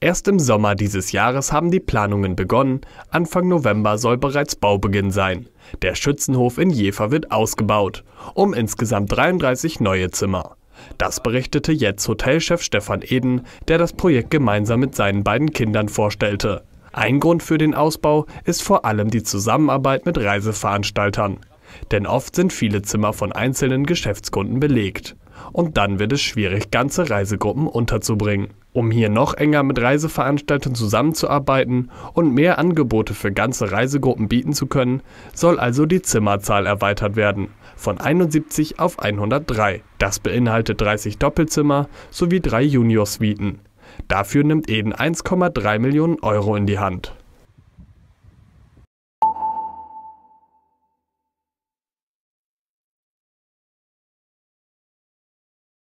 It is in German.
Erst im Sommer dieses Jahres haben die Planungen begonnen, Anfang November soll bereits Baubeginn sein. Der Schützenhof in Jever wird ausgebaut, um insgesamt 33 neue Zimmer. Das berichtete jetzt Hotelchef Stefan Eden, der das Projekt gemeinsam mit seinen beiden Kindern vorstellte. Ein Grund für den Ausbau ist vor allem die Zusammenarbeit mit Reiseveranstaltern. Denn oft sind viele Zimmer von einzelnen Geschäftskunden belegt. Und dann wird es schwierig, ganze Reisegruppen unterzubringen um hier noch enger mit Reiseveranstaltern zusammenzuarbeiten und mehr Angebote für ganze Reisegruppen bieten zu können, soll also die Zimmerzahl erweitert werden, von 71 auf 103. Das beinhaltet 30 Doppelzimmer sowie drei Junior-Suiten. Dafür nimmt Eden 1,3 Millionen Euro in die Hand.